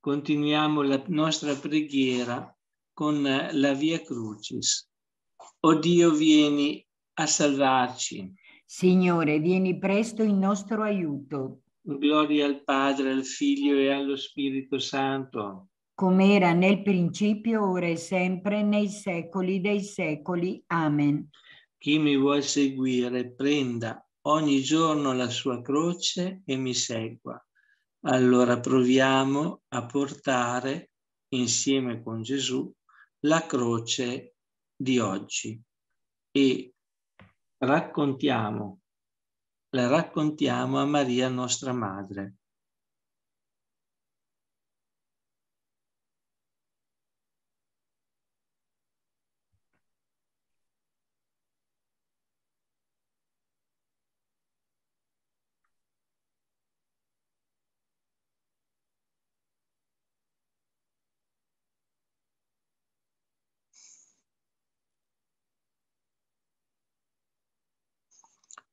continuiamo la nostra preghiera con eh, la Via Crucis. O Dio, vieni a salvarci. Signore, vieni presto in nostro aiuto. Gloria al Padre, al Figlio e allo Spirito Santo. Come era nel principio, ora e sempre, nei secoli dei secoli. Amen. Chi mi vuol seguire prenda ogni giorno la sua croce e mi segua allora proviamo a portare insieme con Gesù la croce di oggi e raccontiamo, la raccontiamo a Maria nostra madre.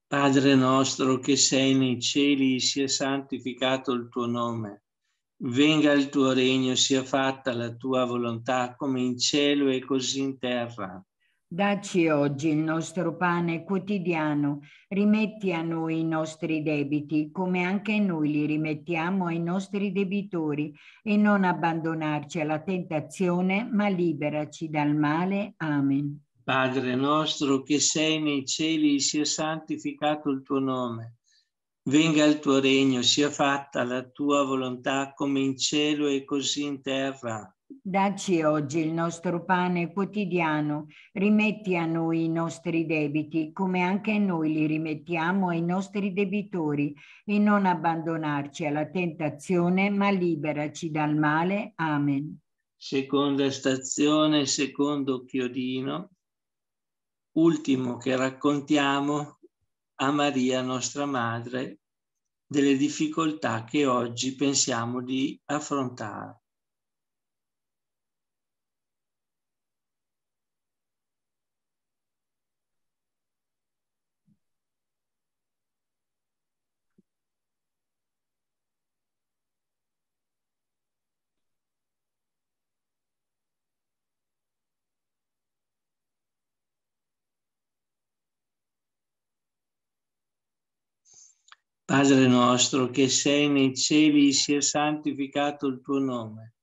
Padre nostro che sei nei cieli, sia santificato il tuo nome. Venga il tuo regno, sia fatta la tua volontà come in cielo e così in terra. Dacci oggi il nostro pane quotidiano, rimetti a noi i nostri debiti, come anche noi li rimettiamo ai nostri debitori, e non abbandonarci alla tentazione, ma liberaci dal male. Amen. Padre nostro che sei nei cieli, sia santificato il tuo nome. Venga il tuo regno, sia fatta la tua volontà come in cielo e così in terra. Dacci oggi il nostro pane quotidiano, rimetti a noi i nostri debiti come anche noi li rimettiamo ai nostri debitori e non abbandonarci alla tentazione, ma liberaci dal male. Amen. Seconda stazione, secondo chiodino ultimo che raccontiamo a Maria nostra madre delle difficoltà che oggi pensiamo di affrontare. Padre nostro che sei nei cieli, sia santificato il tuo nome.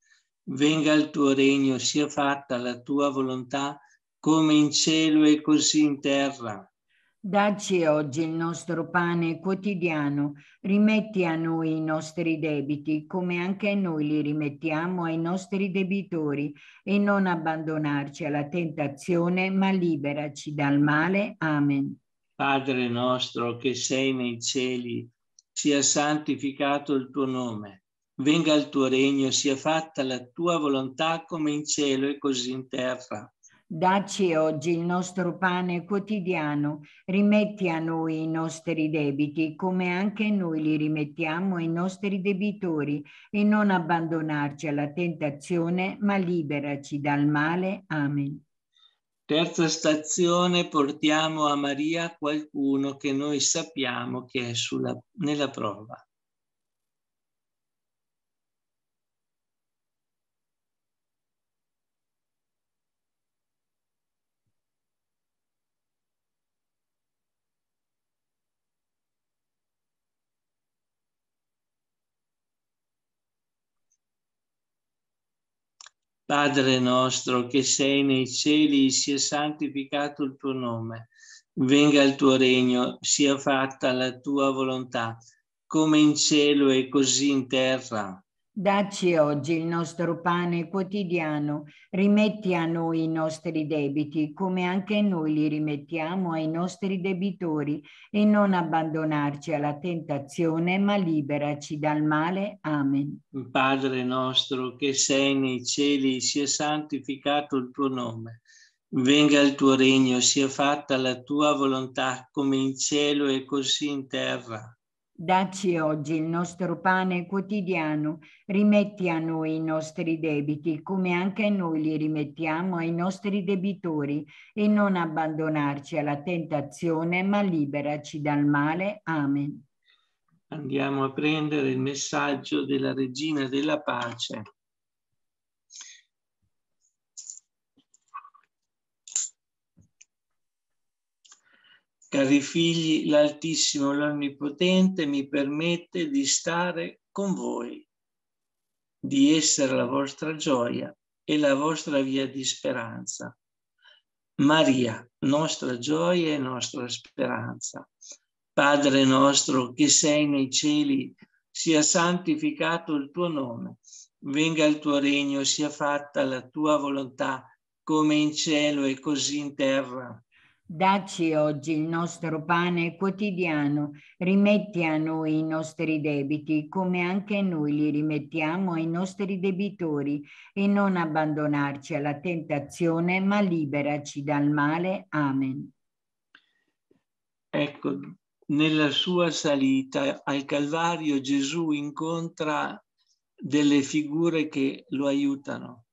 Venga il tuo regno, sia fatta la tua volontà, come in cielo e così in terra. Dacci oggi il nostro pane quotidiano, rimetti a noi i nostri debiti, come anche noi li rimettiamo ai nostri debitori, e non abbandonarci alla tentazione, ma liberaci dal male. Amen. Padre nostro che sei nei cieli, sia santificato il tuo nome, venga il tuo regno, sia fatta la tua volontà come in cielo e così in terra. Dacci oggi il nostro pane quotidiano, rimetti a noi i nostri debiti come anche noi li rimettiamo ai nostri debitori e non abbandonarci alla tentazione, ma liberaci dal male. Amen. Terza stazione, portiamo a Maria qualcuno che noi sappiamo che è sulla, nella prova. Padre nostro che sei nei cieli, sia santificato il tuo nome, venga il tuo regno, sia fatta la tua volontà, come in cielo e così in terra. Dacci oggi il nostro pane quotidiano, rimetti a noi i nostri debiti, come anche noi li rimettiamo ai nostri debitori, e non abbandonarci alla tentazione, ma liberaci dal male. Amen. Padre nostro che sei nei cieli, sia santificato il tuo nome. Venga il tuo regno, sia fatta la tua volontà, come in cielo e così in terra. Dacci oggi il nostro pane quotidiano, rimetti a noi i nostri debiti, come anche noi li rimettiamo ai nostri debitori, e non abbandonarci alla tentazione, ma liberaci dal male. Amen. Andiamo a prendere il messaggio della Regina della Pace. Cari figli, l'Altissimo, l'Onnipotente mi permette di stare con voi, di essere la vostra gioia e la vostra via di speranza. Maria, nostra gioia e nostra speranza. Padre nostro che sei nei cieli, sia santificato il tuo nome, venga il tuo regno, sia fatta la tua volontà, come in cielo e così in terra. Dacci oggi il nostro pane quotidiano, rimetti a noi i nostri debiti, come anche noi li rimettiamo ai nostri debitori, e non abbandonarci alla tentazione, ma liberaci dal male. Amen. Ecco, nella sua salita al Calvario Gesù incontra delle figure che lo aiutano.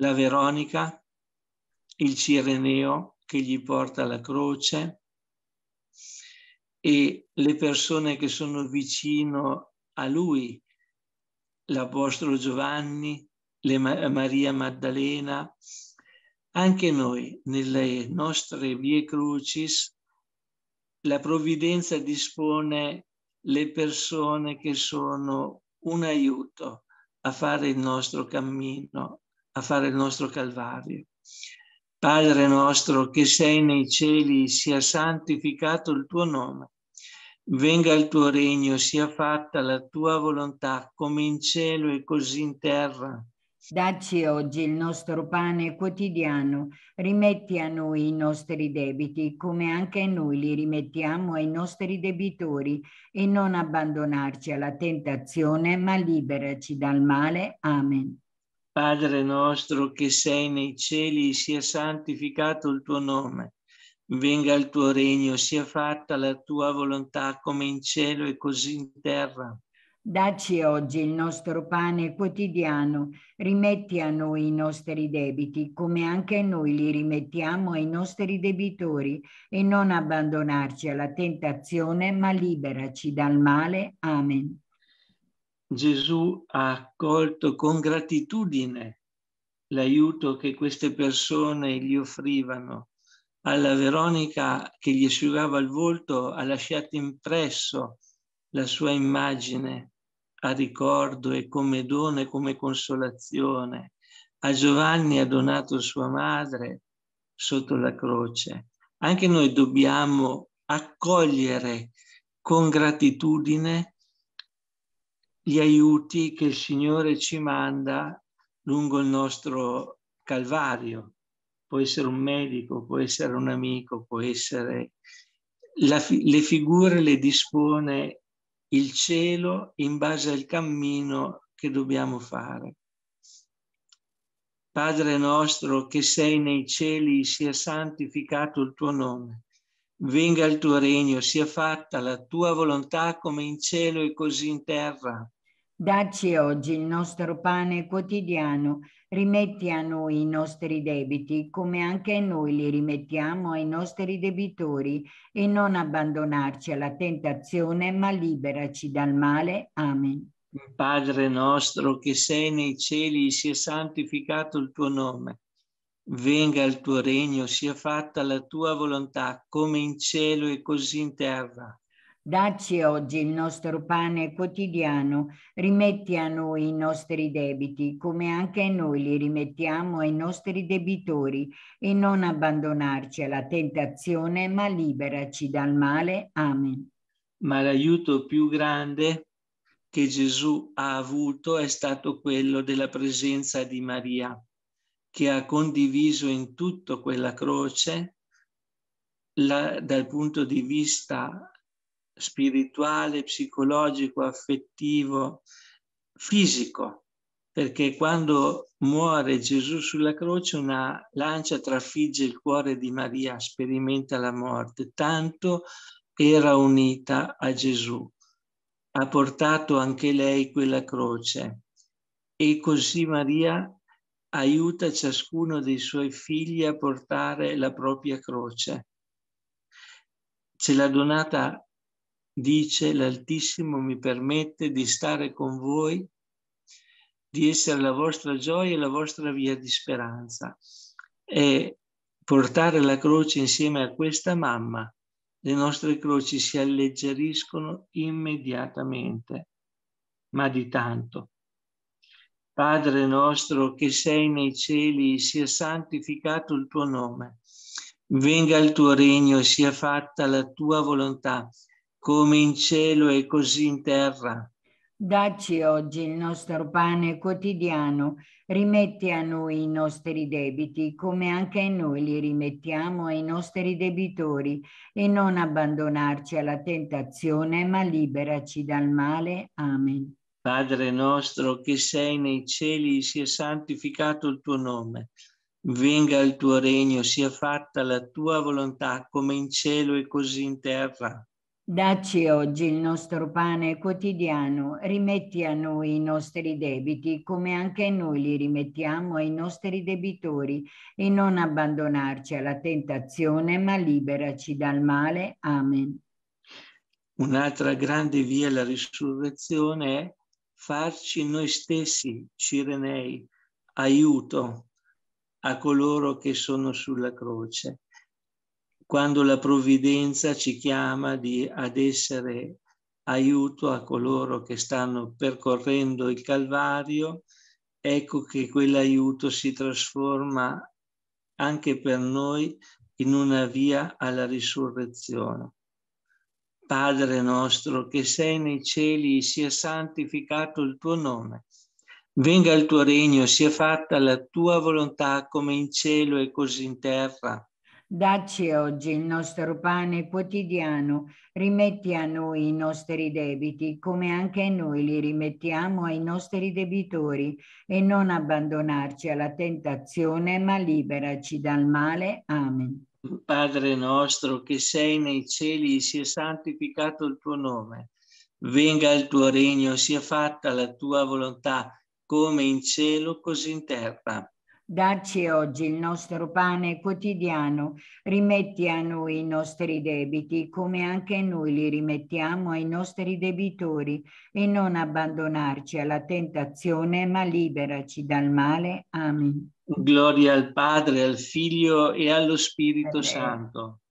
La Veronica, il Cireneo che gli porta la croce e le persone che sono vicino a lui, l'Apostolo Giovanni, Ma Maria Maddalena, anche noi nelle nostre vie crucis la provvidenza dispone le persone che sono un aiuto a fare il nostro cammino, a fare il nostro calvario. Padre nostro che sei nei cieli, sia santificato il tuo nome. Venga il tuo regno, sia fatta la tua volontà, come in cielo e così in terra. Dacci oggi il nostro pane quotidiano, rimetti a noi i nostri debiti, come anche noi li rimettiamo ai nostri debitori, e non abbandonarci alla tentazione, ma liberaci dal male. Amen. Padre nostro che sei nei cieli, sia santificato il tuo nome. Venga il tuo regno, sia fatta la tua volontà come in cielo e così in terra. Dacci oggi il nostro pane quotidiano, rimetti a noi i nostri debiti, come anche noi li rimettiamo ai nostri debitori, e non abbandonarci alla tentazione, ma liberaci dal male. Amen. Gesù ha accolto con gratitudine l'aiuto che queste persone gli offrivano. Alla Veronica che gli asciugava il volto ha lasciato impresso la sua immagine a ricordo e come dono e come consolazione. A Giovanni ha donato sua madre sotto la croce. Anche noi dobbiamo accogliere con gratitudine gli aiuti che il Signore ci manda lungo il nostro calvario. Può essere un medico, può essere un amico, può essere... La, le figure le dispone il cielo in base al cammino che dobbiamo fare. Padre nostro che sei nei cieli, sia santificato il tuo nome. Venga il tuo regno, sia fatta la tua volontà come in cielo e così in terra. Dacci oggi il nostro pane quotidiano, rimetti a noi i nostri debiti, come anche noi li rimettiamo ai nostri debitori, e non abbandonarci alla tentazione, ma liberaci dal male. Amen. Padre nostro che sei nei cieli, sia santificato il tuo nome. Venga il tuo regno, sia fatta la tua volontà, come in cielo e così in terra. Dacci oggi il nostro pane quotidiano, rimetti a noi i nostri debiti, come anche noi li rimettiamo ai nostri debitori, e non abbandonarci alla tentazione, ma liberaci dal male. Amen. Ma l'aiuto più grande che Gesù ha avuto è stato quello della presenza di Maria, che ha condiviso in tutto quella croce la, dal punto di vista spirituale, psicologico, affettivo, fisico, perché quando muore Gesù sulla croce una lancia trafigge il cuore di Maria, sperimenta la morte, tanto era unita a Gesù, ha portato anche lei quella croce e così Maria aiuta ciascuno dei suoi figli a portare la propria croce. Ce l'ha donata dice l'Altissimo mi permette di stare con voi, di essere la vostra gioia e la vostra via di speranza e portare la croce insieme a questa mamma, le nostre croci si alleggeriscono immediatamente, ma di tanto. Padre nostro che sei nei cieli, sia santificato il tuo nome, venga il tuo regno, sia fatta la tua volontà come in cielo e così in terra. Dacci oggi il nostro pane quotidiano, rimetti a noi i nostri debiti, come anche noi li rimettiamo ai nostri debitori, e non abbandonarci alla tentazione, ma liberaci dal male. Amen. Padre nostro che sei nei cieli, sia santificato il tuo nome. Venga il tuo regno, sia fatta la tua volontà, come in cielo e così in terra. Dacci oggi il nostro pane quotidiano, rimetti a noi i nostri debiti come anche noi li rimettiamo ai nostri debitori e non abbandonarci alla tentazione ma liberaci dal male. Amen. Un'altra grande via alla risurrezione è farci noi stessi, Cirenei, aiuto a coloro che sono sulla croce quando la provvidenza ci chiama di, ad essere aiuto a coloro che stanno percorrendo il Calvario, ecco che quell'aiuto si trasforma anche per noi in una via alla risurrezione. Padre nostro che sei nei cieli, sia santificato il tuo nome. Venga il tuo regno, sia fatta la tua volontà come in cielo e così in terra. Dacci oggi il nostro pane quotidiano, rimetti a noi i nostri debiti, come anche noi li rimettiamo ai nostri debitori, e non abbandonarci alla tentazione, ma liberaci dal male. Amen. Padre nostro che sei nei cieli, sia santificato il tuo nome. Venga il tuo regno, sia fatta la tua volontà, come in cielo, così in terra. Darci oggi il nostro pane quotidiano, rimetti a noi i nostri debiti, come anche noi li rimettiamo ai nostri debitori, e non abbandonarci alla tentazione, ma liberaci dal male. Amen. Gloria al Padre, al Figlio e allo Spirito Santo.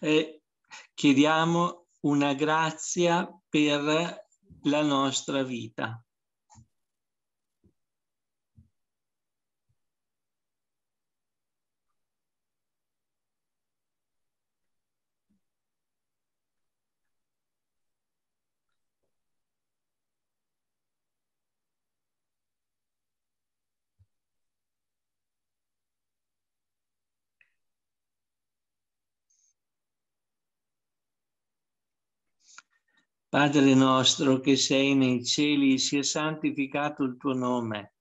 E chiediamo una grazia per la nostra vita. Padre nostro che sei nei cieli, sia santificato il tuo nome.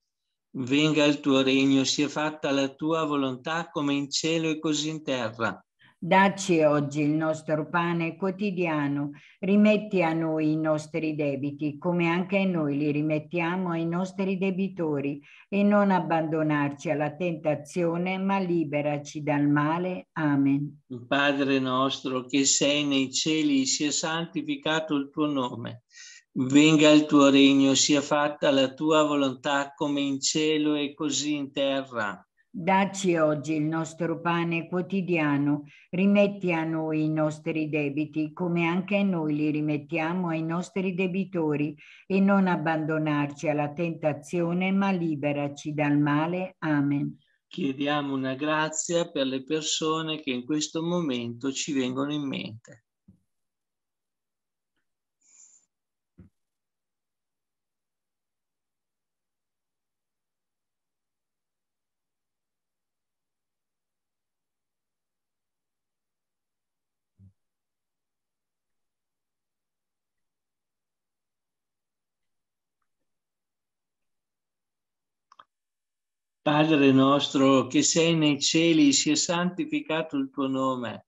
Venga il tuo regno, sia fatta la tua volontà come in cielo e così in terra. Dacci oggi il nostro pane quotidiano, rimetti a noi i nostri debiti, come anche noi li rimettiamo ai nostri debitori, e non abbandonarci alla tentazione, ma liberaci dal male. Amen. Padre nostro che sei nei cieli, sia santificato il tuo nome. Venga il tuo regno, sia fatta la tua volontà come in cielo e così in terra. Dacci oggi il nostro pane quotidiano, rimetti a noi i nostri debiti, come anche noi li rimettiamo ai nostri debitori, e non abbandonarci alla tentazione, ma liberaci dal male. Amen. Chiediamo una grazia per le persone che in questo momento ci vengono in mente. Padre nostro che sei nei cieli, sia santificato il tuo nome.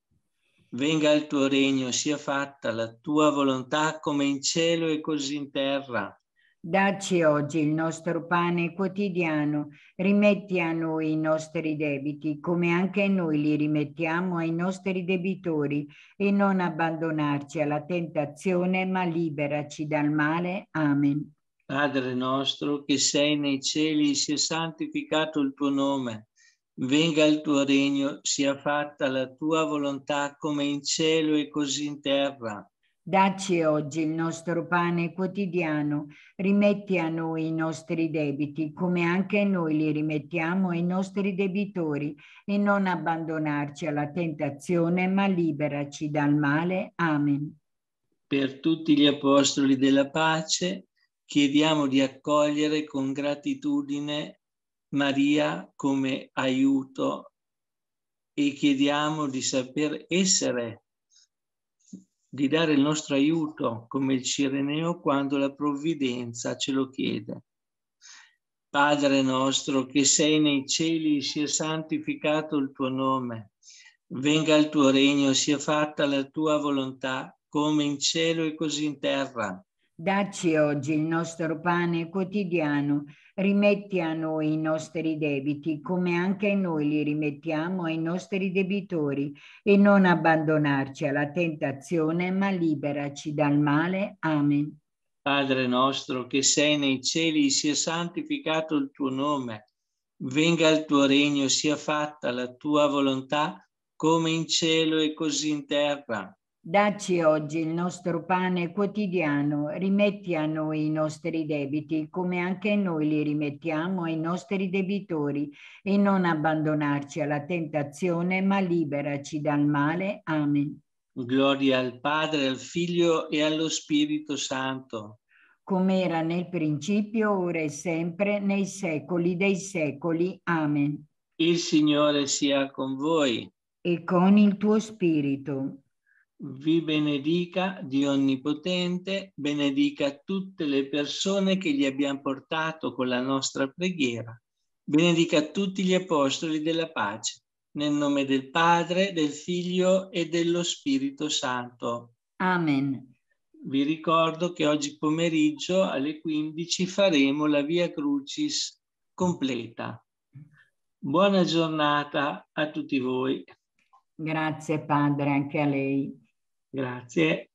Venga il tuo regno, sia fatta la tua volontà come in cielo e così in terra. Dacci oggi il nostro pane quotidiano, rimetti a noi i nostri debiti, come anche noi li rimettiamo ai nostri debitori, e non abbandonarci alla tentazione, ma liberaci dal male. Amen. Padre nostro che sei nei cieli, sia santificato il tuo nome, venga il tuo regno, sia fatta la tua volontà come in cielo e così in terra. Dacci oggi il nostro pane quotidiano, rimetti a noi i nostri debiti, come anche noi li rimettiamo ai nostri debitori, e non abbandonarci alla tentazione, ma liberaci dal male. Amen. Per tutti gli apostoli della pace, chiediamo di accogliere con gratitudine Maria come aiuto e chiediamo di saper essere, di dare il nostro aiuto come il Cireneo quando la provvidenza ce lo chiede. Padre nostro che sei nei cieli, sia santificato il tuo nome, venga il tuo regno, sia fatta la tua volontà, come in cielo e così in terra. Dacci oggi il nostro pane quotidiano, rimetti a noi i nostri debiti, come anche noi li rimettiamo ai nostri debitori, e non abbandonarci alla tentazione, ma liberaci dal male. Amen. Padre nostro che sei nei cieli, sia santificato il tuo nome, venga il tuo regno, sia fatta la tua volontà, come in cielo e così in terra. Dacci oggi il nostro pane quotidiano, rimetti a noi i nostri debiti, come anche noi li rimettiamo ai nostri debitori, e non abbandonarci alla tentazione, ma liberaci dal male. Amen. Gloria al Padre, al Figlio e allo Spirito Santo. Come era nel principio, ora e sempre, nei secoli dei secoli. Amen. Il Signore sia con voi. E con il tuo spirito vi benedica Dio Onnipotente, benedica tutte le persone che gli abbiamo portato con la nostra preghiera, benedica tutti gli apostoli della pace, nel nome del Padre, del Figlio e dello Spirito Santo. Amen. Vi ricordo che oggi pomeriggio alle 15 faremo la Via Crucis completa. Buona giornata a tutti voi. Grazie Padre, anche a lei. Grazie.